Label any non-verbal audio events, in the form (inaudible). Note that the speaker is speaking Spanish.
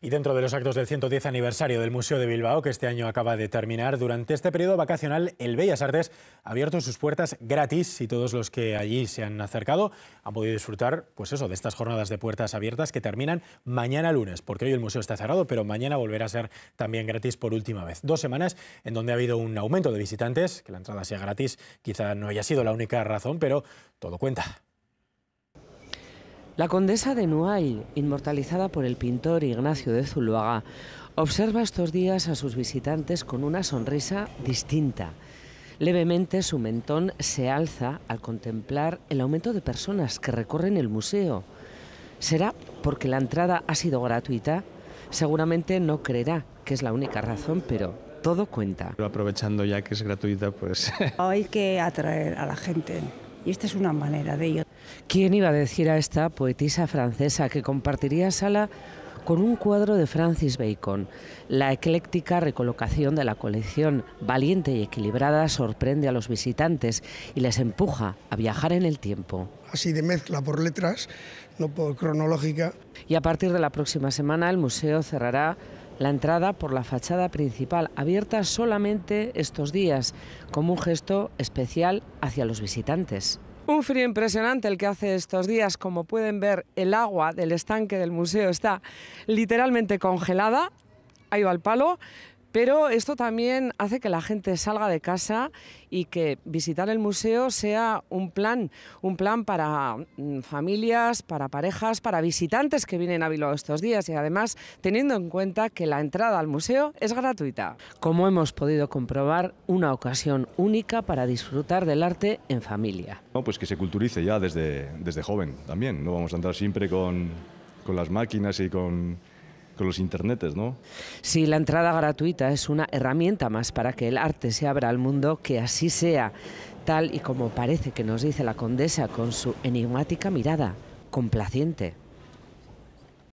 Y dentro de los actos del 110 aniversario del Museo de Bilbao, que este año acaba de terminar, durante este periodo vacacional, el Bellas Artes ha abierto sus puertas gratis y todos los que allí se han acercado han podido disfrutar, pues eso, de estas jornadas de puertas abiertas que terminan mañana lunes, porque hoy el museo está cerrado, pero mañana volverá a ser también gratis por última vez. Dos semanas en donde ha habido un aumento de visitantes, que la entrada sea gratis quizá no haya sido la única razón, pero todo cuenta. La condesa de Nuall, inmortalizada por el pintor Ignacio de Zuloaga, observa estos días a sus visitantes con una sonrisa distinta. Levemente su mentón se alza al contemplar el aumento de personas que recorren el museo. ¿Será porque la entrada ha sido gratuita? Seguramente no creerá que es la única razón, pero todo cuenta. aprovechando ya que es gratuita, pues... (laughs) Hay que atraer a la gente y esta es una manera de ello. ¿Quién iba a decir a esta poetisa francesa que compartiría sala con un cuadro de Francis Bacon. La ecléctica recolocación de la colección, valiente y equilibrada, sorprende a los visitantes y les empuja a viajar en el tiempo. Así de mezcla por letras, no por cronológica. Y a partir de la próxima semana el museo cerrará la entrada por la fachada principal, abierta solamente estos días, como un gesto especial hacia los visitantes. Un frío impresionante el que hace estos días. Como pueden ver, el agua del estanque del museo está literalmente congelada. Ahí va el palo. Pero esto también hace que la gente salga de casa y que visitar el museo sea un plan, un plan para mm, familias, para parejas, para visitantes que vienen a Bilbao estos días y además teniendo en cuenta que la entrada al museo es gratuita. Como hemos podido comprobar, una ocasión única para disfrutar del arte en familia. pues que se culturice ya desde, desde joven también. No vamos a entrar siempre con las máquinas y con con los internetes, ¿no? Sí, la entrada gratuita es una herramienta más para que el arte se abra al mundo, que así sea, tal y como parece que nos dice la condesa con su enigmática mirada, complaciente.